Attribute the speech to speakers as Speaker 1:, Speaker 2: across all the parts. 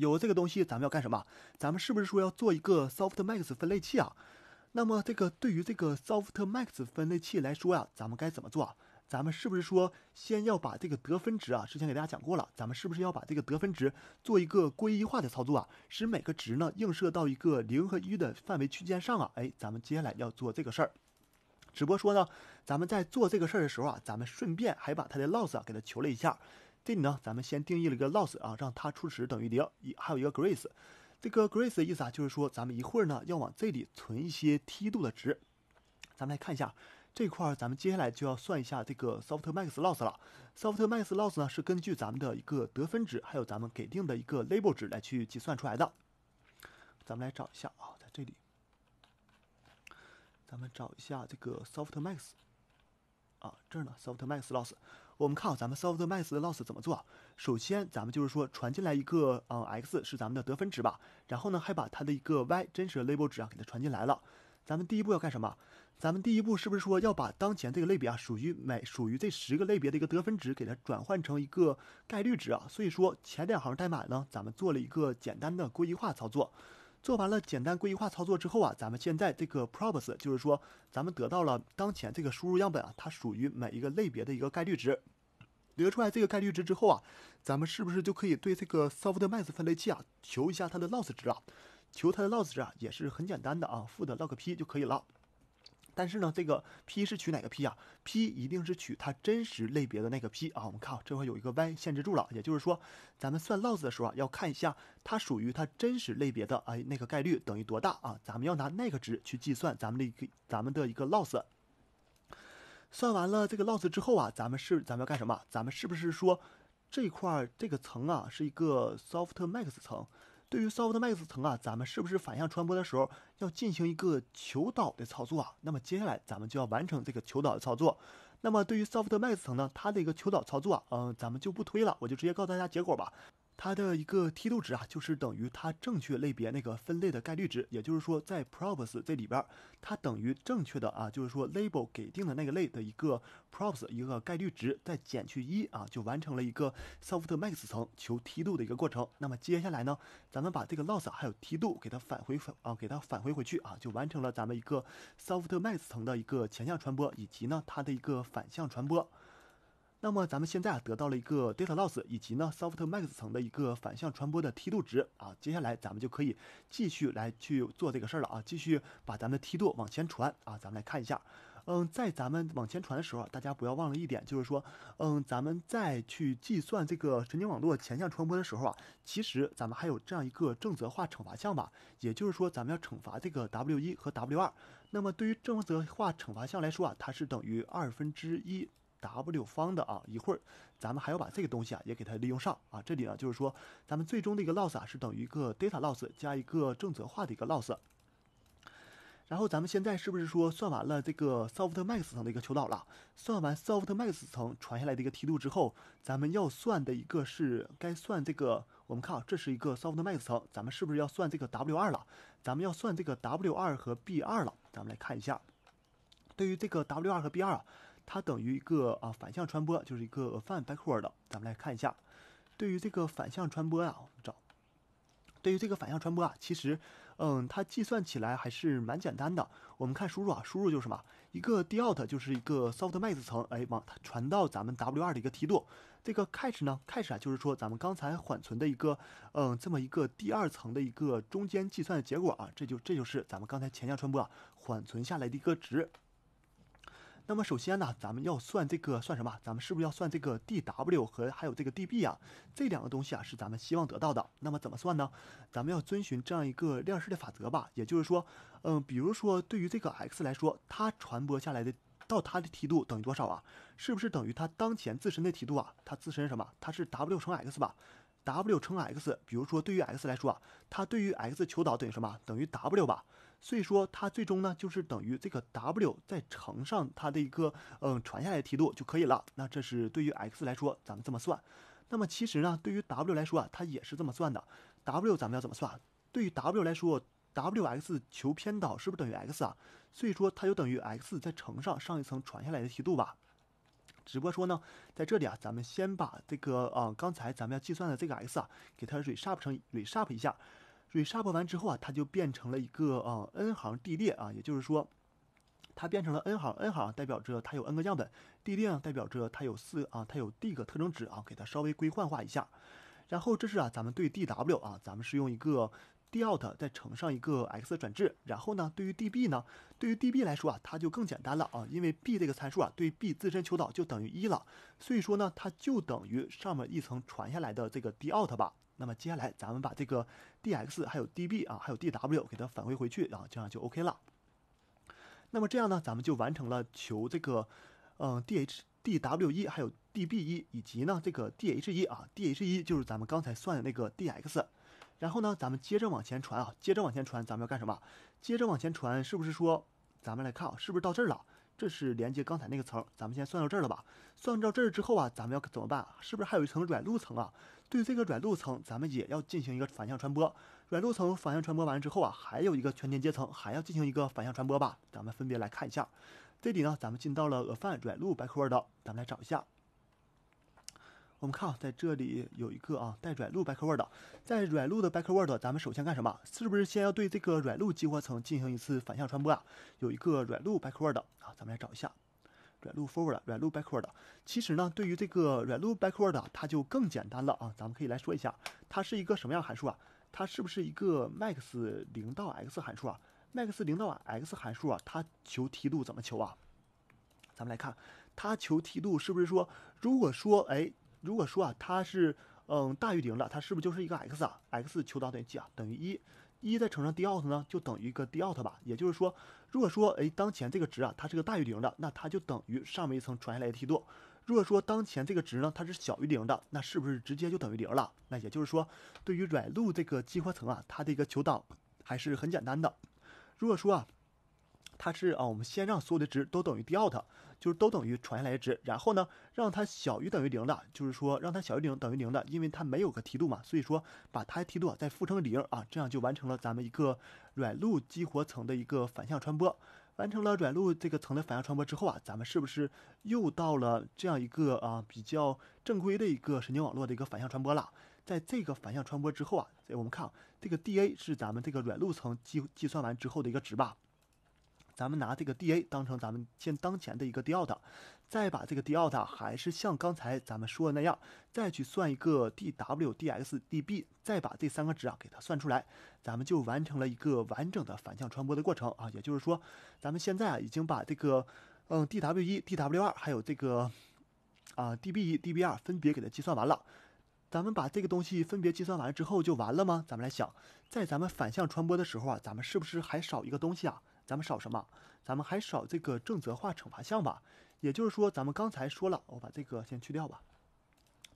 Speaker 1: 有这个东西，咱们要干什么？咱们是不是说要做一个 Soft Max 分类器啊？那么这个对于这个 Soft Max 分类器来说呀，咱们该怎么做咱们是不是说先要把这个得分值啊？之前给大家讲过了，咱们是不是要把这个得分值做一个归一化的操作啊？使每个值呢映射到一个零和一的范围区间上啊？哎，咱们接下来要做这个事儿。只不过说呢，咱们在做这个事儿的时候啊，咱们顺便还把它的 Loss 啊、给它求了一下。这里呢，咱们先定义了一个 loss 啊，让它初始等于零。一还有一个 grace，这个 grace 的意思啊，就是说咱们一会儿呢要往这里存一些梯度的值。咱们来看一下这块，咱们接下来就要算一下这个 soft max loss 了。soft max loss 呢是根据咱们的一个得分值，还有咱们给定的一个 label 值来去计算出来的。咱们来找一下啊，在这里，咱们找一下这个 soft max，啊，这儿呢 soft max loss。我们看，咱们 softmax loss 怎么做？首先，咱们就是说传进来一个，嗯，x 是咱们的得分值吧。然后呢，还把它的一个 y 真实 label 值啊给它传进来了。咱们第一步要干什么？咱们第一步是不是说要把当前这个类别啊属于每属于这十个类别的一个得分值给它转换成一个概率值啊？所以说前两行代码呢，咱们做了一个简单的归一化操作。做完了简单归一化操作之后啊，咱们现在这个 probs 就是说，咱们得到了当前这个输入样本啊，它属于每一个类别的一个概率值。得出来这个概率值之后啊，咱们是不是就可以对这个 softmax 分类器啊，求一下它的 loss 值啊？求它的 loss 值啊，也是很简单的啊，负的 log p 就可以了。但是呢，这个 p 是取哪个 p 啊？p 一定是取它真实类别的那个 p 啊。我们看，这块有一个 y 限制住了，也就是说，咱们算 loss 的时候啊，要看一下它属于它真实类别的哎，那个概率等于多大啊？咱们要拿那个值去计算咱们的，一个咱们的一个 loss。算完了这个 loss 之后啊，咱们是，咱们要干什么？咱们是不是说，这块这个层啊，是一个 softmax 层？对于 Softmax 层啊，咱们是不是反向传播的时候要进行一个求导的操作啊？那么接下来咱们就要完成这个求导的操作。那么对于 Softmax 层呢，它的一个求导操作，嗯，咱们就不推了，我就直接告诉大家结果吧。它的一个梯度值啊，就是等于它正确类别那个分类的概率值，也就是说在 p r o p s 这里边，它等于正确的啊，就是说 label 给定的那个类的一个 p r o p s 一个概率值，再减去一啊，就完成了一个 softmax 层求梯度的一个过程。那么接下来呢，咱们把这个 loss 还有梯度给它返回返啊，给它返回回去啊，就完成了咱们一个 softmax 层的一个前向传播以及呢它的一个反向传播。那么咱们现在啊得到了一个 data loss，以及呢 softmax 层的一个反向传播的梯度值啊，接下来咱们就可以继续来去做这个事儿了啊，继续把咱们的梯度往前传啊。咱们来看一下，嗯，在咱们往前传的时候，大家不要忘了一点，就是说，嗯，咱们在去计算这个神经网络前向传播的时候啊，其实咱们还有这样一个正则化惩罚项吧，也就是说，咱们要惩罚这个 w 一和 w 二。那么对于正则化惩罚项来说啊，它是等于二分之一。W 方的啊，一会儿咱们还要把这个东西啊也给它利用上啊。这里呢，就是说咱们最终的一个 loss 啊是等于一个 data loss 加一个正则化的一个 loss。然后咱们现在是不是说算完了这个 soft max 层的一个求导了？算完 soft max 层传下来的一个梯度之后，咱们要算的一个是该算这个，我们看，啊，这是一个 soft max 层，咱们是不是要算这个 W 二了？咱们要算这个 W 二和 B 二了。咱们来看一下，对于这个 W 二和 B 二啊。它等于一个啊反向传播，就是一个 fan backward 咱们来看一下，对于这个反向传播啊，我们找，对于这个反向传播啊，其实，嗯，它计算起来还是蛮简单的。我们看输入啊，输入就是什么？一个 dout 就是一个 softmax 层，哎，往传到咱们 w2 的一个梯度。这个 c a t c h 呢 c a t c h 啊，就是说咱们刚才缓存的一个，嗯，这么一个第二层的一个中间计算的结果啊，这就这就是咱们刚才前向传播啊缓存下来的一个值。那么首先呢，咱们要算这个算什么？咱们是不是要算这个 dW 和还有这个 dB 啊？这两个东西啊是咱们希望得到的。那么怎么算呢？咱们要遵循这样一个链式的法则吧。也就是说，嗯，比如说对于这个 x 来说，它传播下来的到它的梯度等于多少啊？是不是等于它当前自身的梯度啊？它自身什么？它是 W 乘 x 吧？W 乘 x，比如说对于 x 来说啊，它对于 x 求导等于什么？等于 W 吧？所以说，它最终呢，就是等于这个 W 再乘上它的一个，嗯，传下来的梯度就可以了。那这是对于 X 来说，咱们这么算。那么其实呢，对于 W 来说啊，它也是这么算的。W，咱们要怎么算？对于 W 来说，Wx 求偏导是不是等于 X 啊？所以说，它就等于 X 再乘上上一层传下来的梯度吧。只不过说呢，在这里啊，咱们先把这个，呃，刚才咱们要计算的这个 X 啊，给它 r e s h a p 成 r e s h a p 一下。所以，沙播完之后啊，它就变成了一个呃，n 行 d 列啊，也就是说，它变成了 n 行，n 行代表着它有 n 个样本，d 列代表着它有四啊，它有 d 个特征值啊，给它稍微规范化一下。然后，这是啊，咱们对 d w 啊，咱们是用一个 d out 再乘上一个 x 转置。然后呢，对于 d b 呢，对于 d b 来说啊，它就更简单了啊，因为 b 这个参数啊，对 b 自身求导就等于一了，所以说呢，它就等于上面一层传下来的这个 d out 吧。那么接下来咱们把这个 d x、还有 d b 啊，还有 d w 给它返回回去然后这样就 O K 了。那么这样呢，咱们就完成了求这个，嗯，d h d w 一、还有 d b 一，以及呢这个 d h 一啊，d h 一就是咱们刚才算的那个 d x。然后呢，咱们接着往前传啊，接着往前传，咱们要干什么？接着往前传，是不是说咱们来看啊，是不是到这儿了？这是连接刚才那个层，咱们先算到这儿了吧？算到这儿之后啊，咱们要怎么办？是不是还有一层软路层啊？对这个软路层，咱们也要进行一个反向传播。软路层反向传播完之后啊，还有一个全连接层，还要进行一个反向传播吧？咱们分别来看一下。这里呢，咱们进到了呃，n 软路百科的，咱们来找一下。我们看，在这里有一个啊，带软路 backward 的，在软路的 backward 的，咱们首先干什么？是不是先要对这个软路激活层进行一次反向传播啊？有一个软路 backward 的啊，咱们来找一下，软路 forward 软路 backward 的。其实呢，对于这个软路 backward 的，它就更简单了啊。咱们可以来说一下，它是一个什么样函数啊？它是不是一个 max 零到 x 函数啊？max 零到 x 函数啊，它求梯度怎么求啊？咱们来看，它求梯度是不是说，如果说，哎。如果说啊，它是嗯大于零的，它是不是就是一个 x 啊？x 求导等于几啊？等于一，一再乘上 dout 呢，就等于一个 dout 吧。也就是说，如果说哎当前这个值啊，它是个大于零的，那它就等于上面一层传下来的梯度。如果说当前这个值呢，它是小于零的，那是不是直接就等于零了？那也就是说，对于软路这个激活层啊，它的一个求导还是很简单的。如果说啊。它是啊，我们先让所有的值都等于 d out，就是都等于传下来值，然后呢，让它小于等于零的，就是说让它小于零等于零的，因为它没有个梯度嘛，所以说把它梯度再赋成零啊，这样就完成了咱们一个软路激活层的一个反向传播。完成了软路这个层的反向传播之后啊，咱们是不是又到了这样一个啊比较正规的一个神经网络的一个反向传播了？在这个反向传播之后啊，我们看这个 d a 是咱们这个软路层计计算完之后的一个值吧。咱们拿这个 d a 当成咱们现当前的一个 delta，再把这个 delta 还是像刚才咱们说的那样，再去算一个 d w d x d b，再把这三个值啊给它算出来，咱们就完成了一个完整的反向传播的过程啊。也就是说，咱们现在啊已经把这个嗯 d w 一 d w 二还有这个啊 d b 一 d b 二分别给它计算完了，咱们把这个东西分别计算完之后就完了吗？咱们来想，在咱们反向传播的时候啊，咱们是不是还少一个东西啊？咱们少什么？咱们还少这个正则化惩罚项吧。也就是说，咱们刚才说了，我把这个先去掉吧。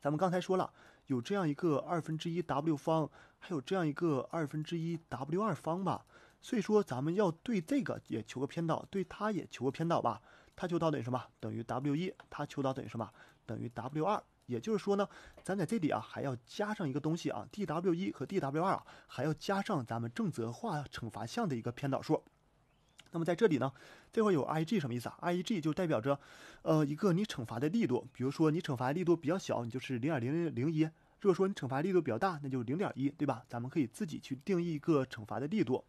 Speaker 1: 咱们刚才说了，有这样一个二分之一 w 方，还有这样一个二分之一 w 二方吧。所以说，咱们要对这个也求个偏导，对它也求个偏导吧。它求导等于什么？等于 w 一。它求导等于什么？等于 w 二。也就是说呢，咱在这里啊，还要加上一个东西啊，d w 一和 d w 二啊，还要加上咱们正则化惩罚项的一个偏导数。那么在这里呢，这块有 i g 什么意思啊？i g 就代表着，呃，一个你惩罚的力度。比如说你惩罚力度比较小，你就是零点零零零一；如果说你惩罚力度比较大，那就是零点一，对吧？咱们可以自己去定义一个惩罚的力度。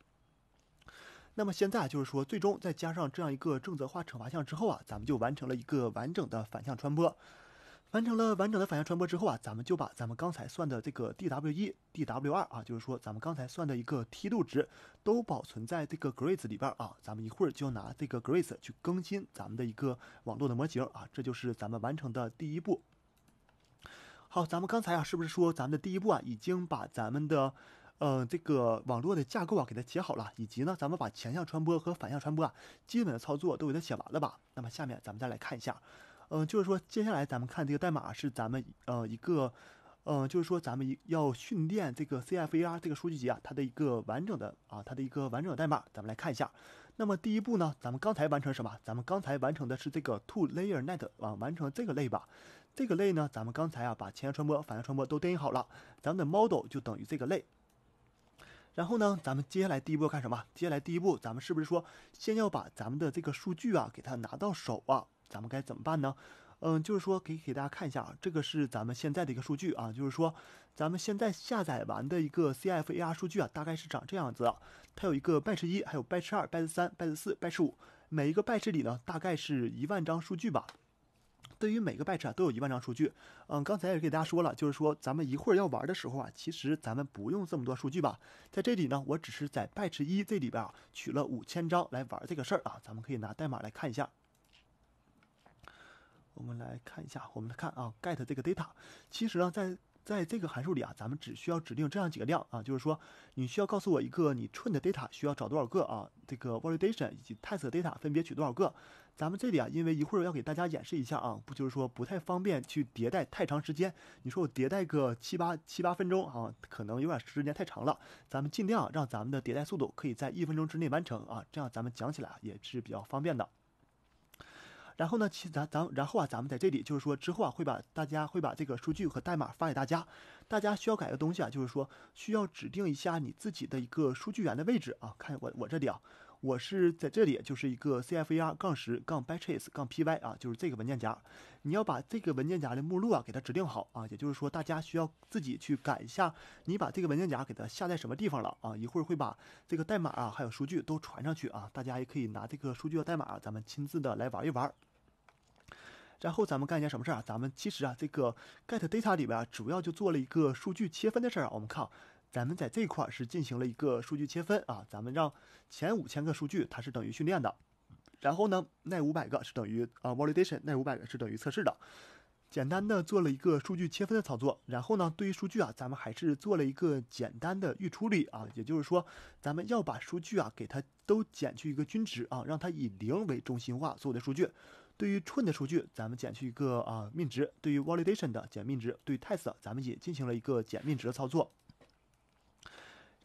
Speaker 1: 那么现在就是说，最终再加上这样一个正则化惩罚项之后啊，咱们就完成了一个完整的反向传播。完成了完整的反向传播之后啊，咱们就把咱们刚才算的这个 dW 一、dW 二啊，就是说咱们刚才算的一个梯度值，都保存在这个 grads 里边啊。咱们一会儿就拿这个 grads 去更新咱们的一个网络的模型啊。这就是咱们完成的第一步。好，咱们刚才啊，是不是说咱们的第一步啊，已经把咱们的，嗯，这个网络的架构啊，给它写好了，以及呢，咱们把前向传播和反向传播啊，基本的操作都给它写完了吧？那么下面咱们再来看一下。嗯，就是说，接下来咱们看这个代码是咱们呃一个，嗯，就是说咱们要训练这个 c f e r 这个数据集啊，它的一个完整的啊，它的一个完整的代码，咱们来看一下。那么第一步呢，咱们刚才完成什么？咱们刚才完成的是这个 TwoLayerNet 啊，完成这个类吧。这个类呢，咱们刚才啊把前向传播、反向传播都定义好了，咱们的 model 就等于这个类。然后呢，咱们接下来第一步要干什么？接下来第一步，咱们是不是说先要把咱们的这个数据啊给它拿到手啊？咱们该怎么办呢？嗯，就是说，给给大家看一下啊，这个是咱们现在的一个数据啊，就是说，咱们现在下载完的一个 CFAR 数据啊，大概是长这样子它有一个 batch 一，还有 batch 二、batch 三、batch 四、batch 五，每一个 batch 里呢，大概是一万张数据吧。对于每个 batch 啊，都有一万张数据。嗯，刚才也给大家说了，就是说，咱们一会儿要玩的时候啊，其实咱们不用这么多数据吧。在这里呢，我只是在 batch 一这里边啊，取了五千张来玩这个事儿啊，咱们可以拿代码来看一下。我们来看一下，我们来看啊，get 这个 data，其实呢，在在这个函数里啊，咱们只需要指定这样几个量啊，就是说你需要告诉我一个你 train 的 data 需要找多少个啊，这个 validation 以及 test data 分别取多少个。咱们这里啊，因为一会儿要给大家演示一下啊，不就是说不太方便去迭代太长时间。你说我迭代个七八七八分钟啊，可能有点时间太长了。咱们尽量让咱们的迭代速度可以在一分钟之内完成啊，这样咱们讲起来也是比较方便的。然后呢？其实咱咱然后啊，咱们在这里就是说，之后啊会把大家会把这个数据和代码发给大家，大家需要改的东西啊，就是说需要指定一下你自己的一个数据源的位置啊。看我我这里啊。我是在这里，就是一个 c f r 杠十杠 batches 杠 p y 啊，就是这个文件夹。你要把这个文件夹的目录啊，给它指定好啊，也就是说，大家需要自己去改一下。你把这个文件夹给它下在什么地方了啊？一会儿会把这个代码啊，还有数据都传上去啊。大家也可以拿这个数据和代码，咱们亲自的来玩一玩。然后咱们干一件什么事儿？咱们其实啊，这个 get data 里边主要就做了一个数据切分的事儿。我们看。咱们在这块儿是进行了一个数据切分啊，咱们让前五千个数据它是等于训练的，然后呢那五百个是等于啊 validation，那五百个是等于测试的。简单的做了一个数据切分的操作，然后呢对于数据啊，咱们还是做了一个简单的预处理啊，也就是说咱们要把数据啊给它都减去一个均值啊，让它以零为中心化所有的数据。对于 train 的数据，咱们减去一个啊 m n 值；对于 validation 的减 m n 值；对 test 咱们也进行了一个减 m n 值的操作。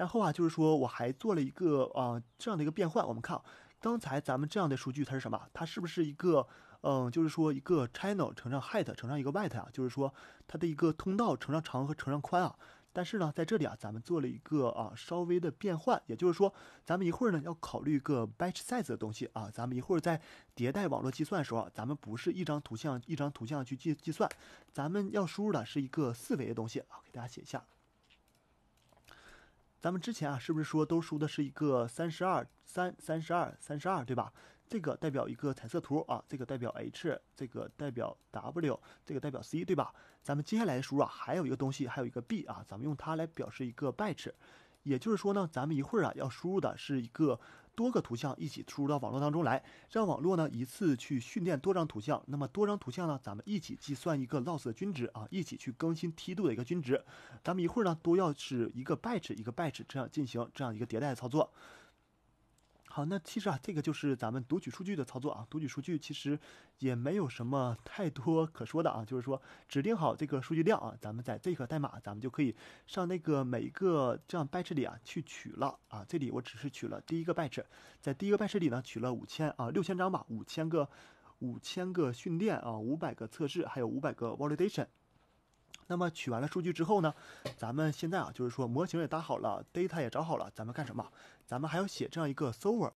Speaker 1: 然后啊，就是说我还做了一个啊这样的一个变换。我们看，刚才咱们这样的数据它是什么？它是不是一个嗯，就是说一个 channel 乘上 height 乘上一个 width 啊？就是说它的一个通道乘上长和乘上宽啊。但是呢，在这里啊，咱们做了一个啊稍微的变换，也就是说，咱们一会儿呢要考虑一个 batch size 的东西啊。咱们一会儿在迭代网络计算的时候咱们不是一张图像一张图像去计计算，咱们要输入的是一个四维的东西啊。给大家写一下。咱们之前啊，是不是说都输的是一个三十二三三十二三十二，对吧？这个代表一个彩色图啊，这个代表 H，这个代表 W，这个代表 C，对吧？咱们接下来输入啊，还有一个东西，还有一个 B 啊，咱们用它来表示一个 batch，也就是说呢，咱们一会儿啊要输入的是一个。多个图像一起输入到网络当中来，让网络呢一次去训练多张图像。那么多张图像呢，咱们一起计算一个 loss 的均值啊，一起去更新梯度的一个均值。咱们一会儿呢都要是一个 batch 一个 batch 这样进行这样一个迭代操作。好，那其实啊，这个就是咱们读取数据的操作啊。读取数据其实也没有什么太多可说的啊，就是说指定好这个数据量啊，咱们在这个代码，咱们就可以上那个每一个这样 batch 里啊去取了啊。这里我只是取了第一个 batch，在第一个 batch 里呢取了五千啊六千张吧，五千个五千个训练啊，五百个测试，还有五百个 validation。那么取完了数据之后呢，咱们现在啊，就是说模型也搭好了，data 也找好了，咱们干什么？咱们还要写这样一个 solver。